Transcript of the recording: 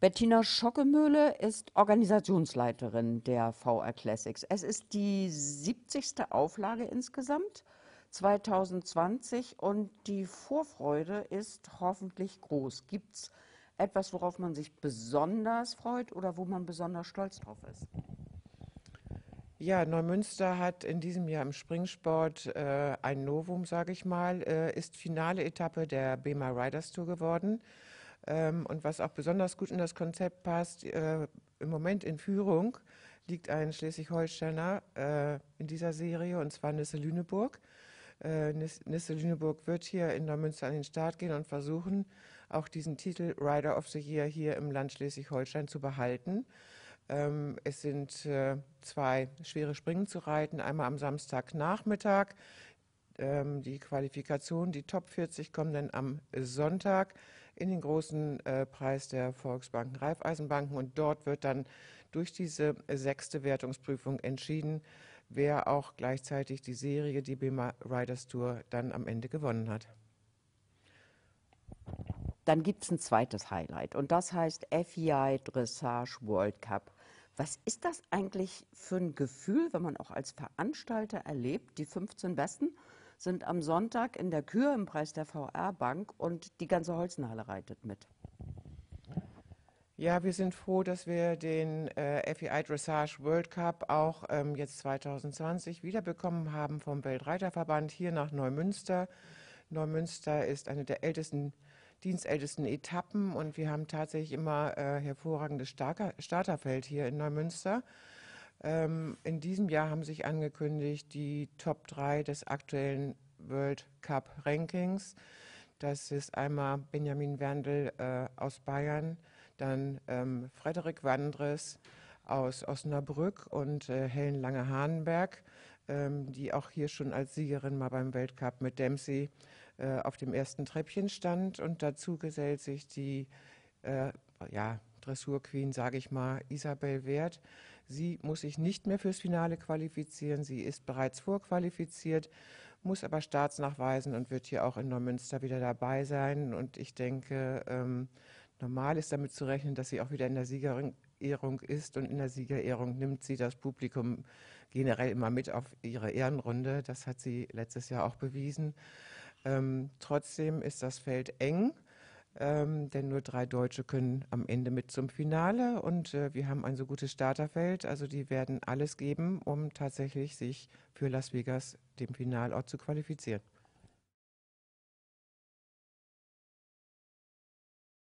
Bettina Schockemöhle ist Organisationsleiterin der VR Classics. Es ist die 70. Auflage insgesamt 2020 und die Vorfreude ist hoffentlich groß. Gibt es etwas, worauf man sich besonders freut oder wo man besonders stolz drauf ist? Ja, Neumünster hat in diesem Jahr im Springsport äh, ein Novum, sage ich mal, äh, ist finale Etappe der BEMA Riders Tour geworden. Ähm, und was auch besonders gut in das Konzept passt, äh, im Moment in Führung liegt ein Schleswig-Holsteiner äh, in dieser Serie, und zwar Nisse Lüneburg. Äh, Nisse Lüneburg wird hier in Neumünster an den Start gehen und versuchen, auch diesen Titel Rider of the Year hier im Land Schleswig-Holstein zu behalten. Ähm, es sind äh, zwei schwere Springen zu reiten, einmal am Samstagnachmittag. Ähm, die Qualifikation, die Top 40 kommen dann am Sonntag in den großen äh, Preis der Volksbanken, Raiffeisenbanken. Und dort wird dann durch diese sechste Wertungsprüfung entschieden, wer auch gleichzeitig die Serie, die BEMA Riders Tour, dann am Ende gewonnen hat. Dann gibt es ein zweites Highlight und das heißt FEI Dressage World Cup. Was ist das eigentlich für ein Gefühl, wenn man auch als Veranstalter erlebt, die 15 Besten sind am Sonntag in der Kür im Preis der VR-Bank und die ganze Holzenhalle reitet mit. Ja, wir sind froh, dass wir den äh, FEI Dressage World Cup auch ähm, jetzt 2020 wiederbekommen haben vom Weltreiterverband hier nach Neumünster. Neumünster ist eine der ältesten, dienstältesten Etappen und wir haben tatsächlich immer äh, hervorragendes Starker, Starterfeld hier in Neumünster. Ähm, in diesem Jahr haben sich angekündigt die Top 3 des aktuellen World Cup Rankings. Das ist einmal Benjamin Wendel äh, aus Bayern, dann ähm, Frederik Wandres aus Osnabrück und äh, Helen Lange-Hahnenberg, ähm, die auch hier schon als Siegerin mal beim Weltcup mit Dempsey äh, auf dem ersten Treppchen stand. Und dazu gesellt sich die äh, ja, Dressurqueen, sage ich mal, Isabel Wert. Sie muss sich nicht mehr fürs Finale qualifizieren. Sie ist bereits vorqualifiziert, muss aber Staatsnachweisen und wird hier auch in Neumünster wieder dabei sein. Und ich denke, ähm, normal ist damit zu rechnen, dass sie auch wieder in der Siegerehrung ist. Und in der Siegerehrung nimmt sie das Publikum generell immer mit auf ihre Ehrenrunde. Das hat sie letztes Jahr auch bewiesen. Ähm, trotzdem ist das Feld eng ähm, denn nur drei Deutsche können am Ende mit zum Finale und äh, wir haben ein so gutes Starterfeld, also die werden alles geben, um tatsächlich sich für Las Vegas, dem Finalort, zu qualifizieren.